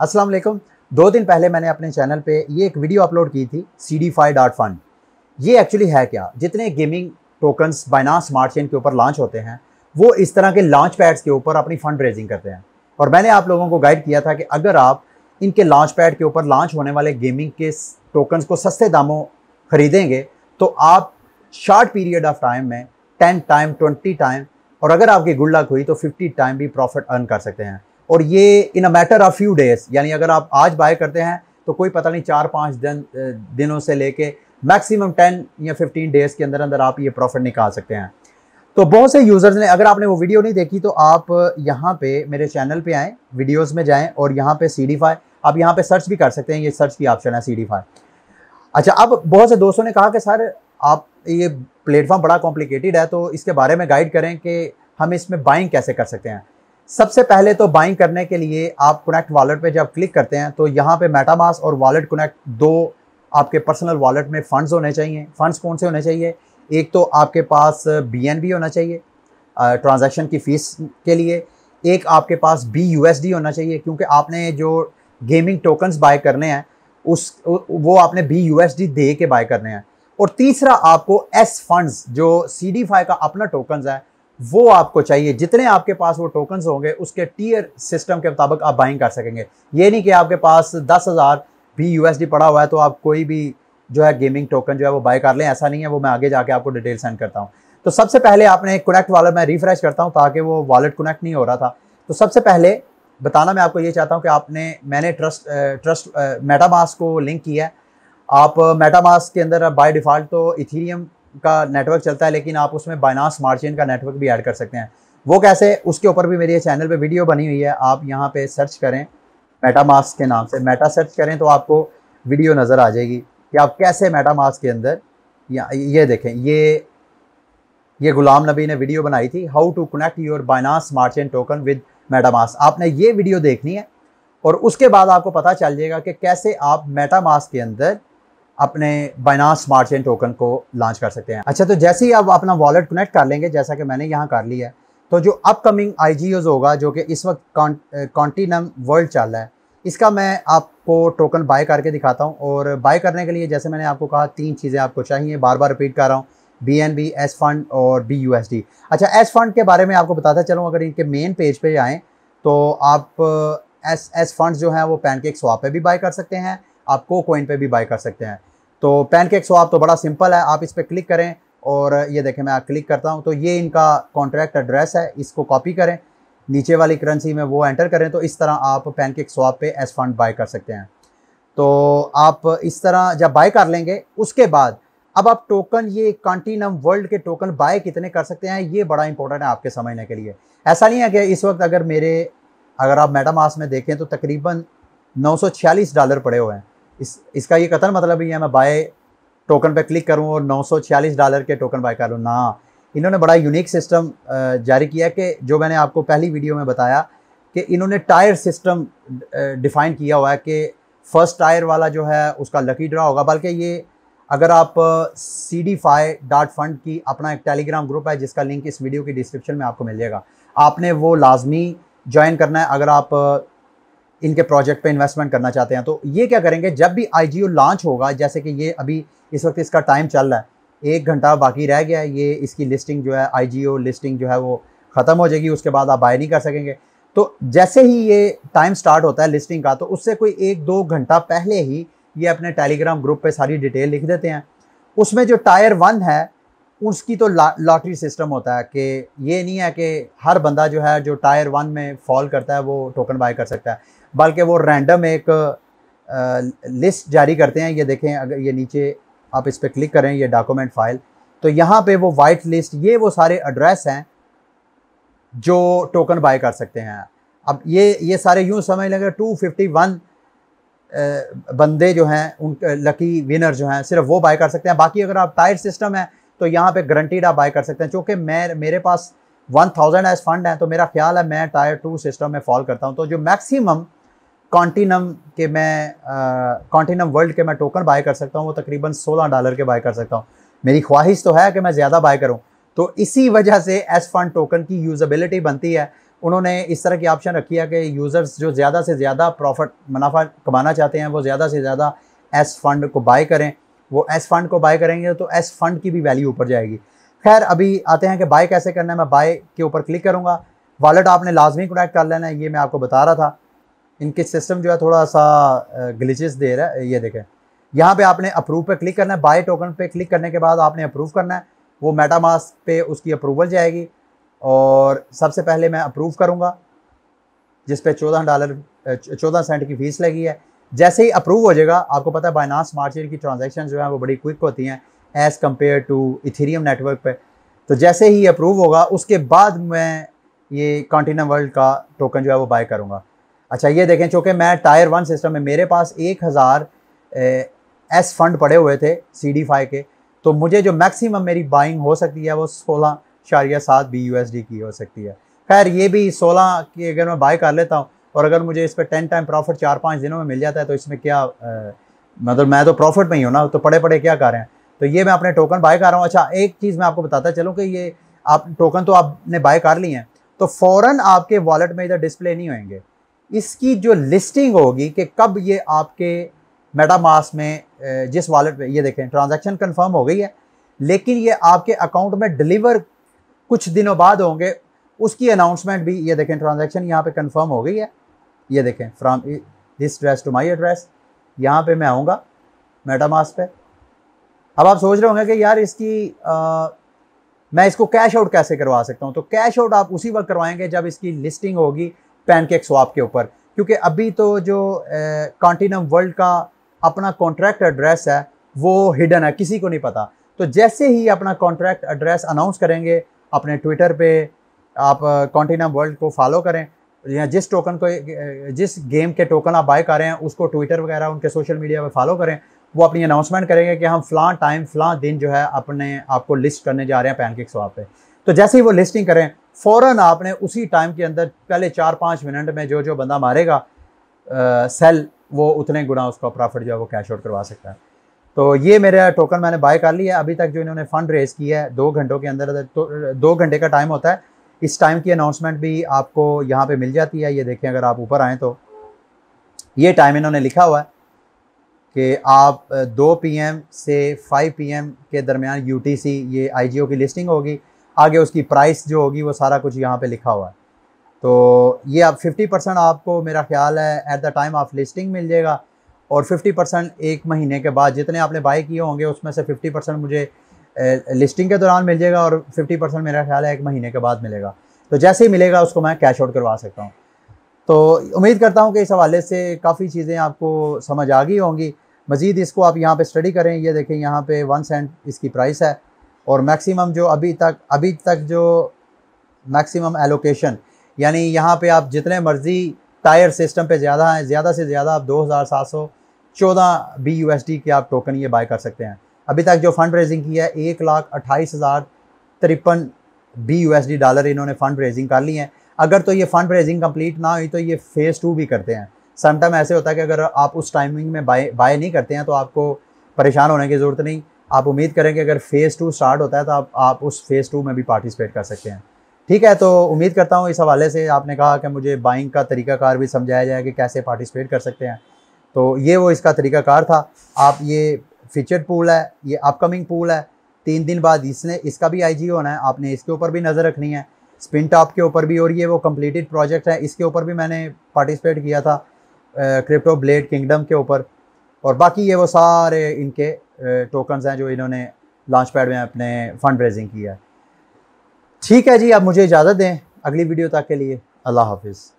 अस्सलाम वालेकुम दो दिन पहले मैंने अपने चैनल पे ये एक वीडियो अपलोड की थी C D fi dot fund ये एक्चुअली है क्या जितने gaming tokens Binance smart chain के ऊपर लॉन्च होते हैं वो इस तरह के लॉन्च पैड्स के ऊपर अपनी फंड रेजिंग करते हैं और मैंने आप लोगों को गाइड किया था कि अगर आप इनके लॉन्च पैड के ऊपर लॉन्च होने वाले गेमिंग के टोकन्स को सस्ते दामों खरीदेंगे तो आप शॉर्ट पीरियड ऑफ टाइम में टेन टाइम ट्वेंटी टाइम और अगर आपकी गुड लक हुई तो फिफ्टी टाइम भी प्रॉफिट अर्न कर सकते हैं और ये in a matter of few days यानी अगर आप आज बाय करते हैं तो कोई पता नहीं चार पाँच दिन दिनों से लेके मैक्सिमम टेन या फिफ्टीन डेज़ के अंदर अंदर आप ये प्रॉफिट निकाल सकते हैं तो बहुत से यूज़र्स ने अगर आपने वो वीडियो नहीं देखी तो आप यहाँ पे मेरे चैनल पे आएँ वीडियोस में जाएँ और यहाँ पे सी आप यहाँ पे सर्च भी कर सकते हैं ये सर्च की ऑप्शन है सी अच्छा अब बहुत से दोस्तों ने कहा कि सर आप ये प्लेटफॉर्म बड़ा कॉम्प्लिकेटेड है तो इसके बारे में गाइड करें कि हम इसमें बाइंग कैसे कर सकते हैं सबसे पहले तो बाइंग करने के लिए आप कनेक्ट वॉलेट पे जब क्लिक करते हैं तो यहाँ पे मेटामास और वॉलेट कनेक्ट दो आपके पर्सनल वॉलेट में फ़ंड्स होने चाहिए फ़ंड्स कौन से होने चाहिए एक तो आपके पास बी होना चाहिए ट्रांजेक्शन की फ़ीस के लिए एक आपके पास बी होना चाहिए क्योंकि आपने जो गेमिंग टोकन्स बाय करने हैं उस वो आपने बी यू दे के बाय करने हैं और तीसरा आपको एस फंड्स जो सी डी फाई का अपना टोकन्स है वो आपको चाहिए जितने आपके पास वो टोकन्स होंगे उसके टीयर सिस्टम के मुताबिक आप बाइंग कर सकेंगे ये नहीं कि आपके पास दस हज़ार भी यूएसडी पड़ा हुआ है तो आप कोई भी जो है गेमिंग टोकन जो है वो बाय कर लें ऐसा नहीं है वो मैं आगे जाके आपको डिटेल सेंड करता हूँ तो सबसे पहले आपने कनेक्ट वालेट मैं रिफ्रेश करता हूँ ताकि वो वॉलेट कनेक्ट नहीं हो रहा था तो सबसे पहले बताना मैं आपको ये चाहता हूँ कि आपने मैंने ट्रस्ट ट्रस्ट मेटामास को लिंक किया है आप मेटामास के अंदर बाय डिफ़ॉल्ट तो इथीरियम का नेटवर्क चलता है लेकिन आप उसमें बाइनास स्मार्ट चेन का नेटवर्क भी ऐड कर सकते हैं वो कैसे उसके ऊपर भी मेरे चैनल पे वीडियो बनी हुई है आप यहाँ पे सर्च करें मेटामास्क के नाम से मेटा सर्च करें तो आपको वीडियो नज़र आ जाएगी कि आप कैसे मेटामास्क के अंदर ये देखें ये ये गुलाम नबी ने वीडियो बनाई थी how to connect your Binance smart chain token with MetaMask आपने ये वीडियो देखनी है और उसके बाद आपको पता चल जाएगा कि कैसे आप मेटामास्क के अंदर अपने बाइना स्मार्ट चेन टोकन को लॉन्च कर सकते हैं अच्छा तो जैसे ही आप अपना वॉलेट कनेक्ट कर लेंगे जैसा कि मैंने यहाँ कर लिया है तो जो अपकमिंग आई होगा जो कि इस वक्त कॉन्टीनम वर्ल्ड चल रहा है इसका मैं आपको टोकन बाय करके दिखाता हूँ और बाय करने के लिए जैसे मैंने आपको कहा तीन चीज़ें आपको चाहिए बार बार रिपीट कर रहा हूँ B N B S fund और बी यू एस डी अच्छा एस फंड के बारे में आपको बताता चलूँ अगर इनके मेन पेज पे आएँ तो आप एस एस फंड जो हैं वो पैनकेक स्वाप पे भी बाय कर सकते हैं आप को कोइन पे भी बाय कर सकते हैं तो पैनकेक स्वाप तो बड़ा सिंपल है आप इस पर क्लिक करें और ये देखें मैं क्लिक करता हूँ तो ये इनका कॉन्ट्रैक्ट एड्रेस है इसको कॉपी करें नीचे वाली करेंसी में वो एंटर करें तो इस तरह आप पैनकेक स्वाप पे एस फंड बाय कर सकते हैं तो आप इस तरह जब बाय कर लेंगे उसके बाद अब आप टोकन ये कॉन्टीनम वर्ल्ड के टोकन बाय कितने कर सकते हैं ये बड़ा इंपॉर्टेंट है आपके समझने के लिए ऐसा नहीं है कि इस वक्त अगर मेरे अगर आप मेटामास में देखें तो तकरीबन नौ डॉलर पड़े हुए हैं इस इसका ये कतन मतलब नहीं है मैं बाय टोकन पे क्लिक करूँ और छियालीस डॉलर के टोकन बाय करूँ ना इन्होंने बड़ा यूनिक सिस्टम जारी किया कि जो मैंने आपको पहली वीडियो में बताया कि इन्होंने टायर सिस्टम डिफ़ाइन किया हुआ है कि फ़र्स्ट टायर वाला जो है उसका लकी ड्रा होगा बल्कि ये अगर आप C D fi dot fund की अपना एक टेलीग्राम ग्रुप है जिसका लिंक इस वीडियो की डिस्क्रिप्शन में आपको मिल जाएगा आपने वो लाजमी ज्वाइन करना है अगर आप इनके प्रोजेक्ट पे इन्वेस्टमेंट करना चाहते हैं तो ये क्या करेंगे जब भी आई लॉन्च होगा जैसे कि ये अभी इस वक्त इसका टाइम चल रहा है एक घंटा बाकी रह गया है ये इसकी लिस्टिंग जो है आई लिस्टिंग जो है वो ख़त्म हो जाएगी उसके बाद आप बाय नहीं कर सकेंगे तो जैसे ही ये टाइम स्टार्ट होता है लिस्टिंग का तो उससे कोई एक दो घंटा पहले ही ये अपने टेलीग्राम ग्रुप पे सारी डिटेल लिख देते हैं उसमें जो टायर वन है उसकी तो लॉटरी सिस्टम होता है कि ये नहीं है कि हर बंदा जो है जो टायर वन में फॉल करता है वो टोकन बाय कर सकता है बल्कि वो रैंडम एक लिस्ट जारी करते हैं ये देखें अगर ये नीचे आप इस पर क्लिक करें ये डॉक्यूमेंट फाइल तो यहाँ पे वो वाइट लिस्ट ये वो सारे एड्रेस हैं जो टोकन बाय कर सकते हैं अब ये ये सारे यूँ समझ लेंगे टू फिफ्टी वन बंदे जो हैं उन लकी विनर जो हैं सिर्फ वो बाय कर सकते हैं बाकी अगर आप टायर सिस्टम है तो यहाँ पे गारंटीड आप बाय कर सकते हैं चूँकि मैं मेरे पास वन थाउजेंड एज फंड है तो मेरा ख्याल है मैं टायर टू सिस्टम में फॉल करता हूँ तो जो मैक्सिमम कॉन्टीनम के मैं कॉन्टीनम वर्ल्ड के मैं टोकन बाय कर सकता हूँ वो तकरीबन सोलह डॉलर के बाय कर सकता हूँ मेरी ख्वाहिश तो है कि मैं ज़्यादा बाय करूँ तो इसी वजह से एस फंड टोकन की यूज़बिलिटी बनती है उन्होंने इस तरह की ऑप्शन रखी है कि यूज़र्स जो ज़्यादा से ज़्यादा प्रॉफिट मुनाफा कमाना चाहते हैं वो ज़्यादा से ज़्यादा एस फंड को बाय करें वो एस फंड को बाय करेंगे तो एस फंड की भी वैल्यू ऊपर जाएगी खैर अभी आते हैं कि बाय कैसे करना है मैं बाय के ऊपर क्लिक करूँगा वॉलेट आपने लाजमी कनेक्ट कर लेना है ये मैं आपको बता रहा था इनके सिस्टम जो है थोड़ा सा ग्लिचेस दे रहा है ये देखें यहाँ पे आपने अप्रूव पे क्लिक करना है बाय टोकन पे क्लिक करने के बाद आपने अप्रूव करना है वो मेटामास पे उसकी अप्रूवल जाएगी और सबसे पहले मैं अप्रूव करूँगा जिस चौदह डॉलर चौदह सेंट की फीस लगी है जैसे ही अप्रूव हो जाएगा आपको पता है बाइनास मार्चेट की ट्रांजेक्शन जो है वो बड़ी क्विक होती हैं as compare to Ethereum network पर तो जैसे ही अप्रूव होगा उसके बाद मैं ये कॉन्टीना वर्ल्ड का टोकन जो है वो बाय करूँगा अच्छा ये देखें चूँकि मैं टायर वन सिस्टम में मेरे पास एक हज़ार एस फंड पड़े हुए थे सी डी फाइव के तो मुझे जो मैक्सिमम मेरी बाइंग हो सकती है वो सोलह शारिया सात बी यू एस डी की हो सकती है खैर ये भी सोलह की अगर मैं बाई कर लेता हूँ और अगर मुझे इस पर टेन टाइम प्रॉफिट चार पाँच दिनों में मिल जाता है तो इसमें क्या आ, मतलब मैं तो प्रॉफिट में ही हूँ ना तो पड़े पड़े क्या कर रहे हैं तो ये मैं अपने टोकन बाय कर रहा हूँ अच्छा एक चीज़ मैं आपको बताता चलूँ कि ये आप टोकन तो आपने बाय कर लिए हैं तो फ़ौरन आपके वॉलेट में इधर डिस्प्ले नहीं होंगे इसकी जो लिस्टिंग होगी कि कब ये आपके मेटामास में जिस वॉलेट में ये देखें ट्रांजैक्शन कंफर्म हो गई है लेकिन ये आपके अकाउंट में डिलीवर कुछ दिनों बाद होंगे उसकी अनाउंसमेंट भी ये देखें ट्रांजैक्शन यहाँ पे कंफर्म हो गई है ये देखें from this address to my address यहाँ पे मैं आऊँगा मेटामास पे अब आप सोच रहे होंगे कि यार इसकी आ, मैं इसको कैश आउट कैसे करवा सकता हूँ तो कैश आउट आप उसी वक्त करवाएंगे जब इसकी लिस्टिंग होगी पैनकेक स्वाप के ऊपर क्योंकि अभी तो जो कॉन्टीनम वर्ल्ड का अपना कॉन्ट्रैक्ट एड्रेस है वो हिडन है किसी को नहीं पता तो जैसे ही अपना कॉन्ट्रैक्ट एड्रेस अनाउंस करेंगे अपने ट्विटर पे आप कॉन्टीनम वर्ल्ड को फॉलो करें या जिस टोकन को जिस गेम के टोकन आप बाय कर रहे हैं उसको ट्विटर वगैरह उनके सोशल मीडिया पर फॉलो करें वो अपनी अनाउंसमेंट करेंगे कि हम फ़लाँ टाइम फ़लाँ दिन जो है अपने आपको लिस्ट करने जा रहे हैं पैनकेक स्वाप पे तो जैसे ही वो लिस्टिंग करें फ़ौरन आपने उसी टाइम के अंदर पहले चार पाँच मिनट में जो जो बंदा मारेगा आ, सेल वो उतने गुना उसका प्रॉफिट जो है वो कैश आउट करवा सकता है तो ये मेरा टोकन मैंने बाय कर लिया है अभी तक जो इन्होंने फ़ंड रेज़ किया है दो घंटों के अंदर तो दो घंटे का टाइम होता है इस टाइम की अनाउंसमेंट भी आपको यहाँ पे मिल जाती है ये देखें अगर आप ऊपर आएँ तो ये टाइम इन्होंने लिखा हुआ है कि आप दो पी से फाइव पी के दरमियान यू ये आई की लिस्टिंग होगी आगे उसकी प्राइस जो होगी वो सारा कुछ यहाँ पे लिखा हुआ है तो ये आप 50 परसेंट आपको मेरा ख्याल है at the time of listing मिल जाएगा और 50 परसेंट एक महीने के बाद जितने आपने बाई किए होंगे उसमें से 50 परसेंट मुझे लिस्टिंग के दौरान मिल जाएगा और 50 परसेंट मेरा ख्याल है एक महीने के बाद मिलेगा तो जैसे ही मिलेगा उसको मैं कैश आउट करवा सकता हूँ तो उम्मीद करता हूँ कि इस हवाले से काफ़ी चीज़ें आपको समझ आ गई होंगी मज़ीद इसको आप यहाँ पर स्टडी करें ये देखें यहाँ पर वन सेंट इसकी प्राइस है और मैक्सिमम जो अभी तक अभी तक जो मैक्सिमम एलोकेशन यानी यहाँ पे आप जितने मर्ज़ी टायर सिस्टम पे ज़्यादा हैं ज़्यादा से ज़्यादा आप 2,714 बी यू के आप टोकन ये बाय कर सकते हैं अभी तक जो फंड रेजिंग की है एक लाख अट्ठाईस हज़ार तिरपन बी यू डॉलर इन्होंने फंड रेजिंग कर ली है अगर तो ये फंड रेजिंग कम्प्लीट ना हुई तो ये फ़ेज़ टू भी करते हैं समटाइम ऐसे होता है कि अगर आप उस टाइमिंग में बाय बाय नहीं करते हैं तो आपको परेशान होने की ज़रूरत नहीं आप उम्मीद करें कि अगर फ़ेज़ टू स्टार्ट होता है तो आप आप उस फ़ेज़ टू में भी पार्टिसिपेट कर सकते हैं ठीक है तो उम्मीद करता हूँ इस हवाले से आपने कहा कि मुझे बाइंग का तरीकाकार भी समझाया जाए कि कैसे पार्टिसिपेट कर सकते हैं तो ये वो इसका तरीकाकार था आप ये फीचर पूल है ये अपकमिंग पूल है तीन दिन बाद इसने इसका भी आईजी होना है आपने इसके ऊपर भी नज़र रखनी है स्पिन टॉप के ऊपर भी और ये वो कम्प्लीटेड प्रोजेक्ट है इसके ऊपर भी मैंने पार्टिसिपेट किया था क्रिप्टो ब्लेड किंगडम के ऊपर और बाकी ये वो सारे इनके टोकन्स हैं जो इन्होंने लॉन्च पैड में अपने फंड रेजिंग किया है ठीक है जी आप मुझे इजाज़त दें अगली वीडियो तक के लिए अल्लाह हाफिज़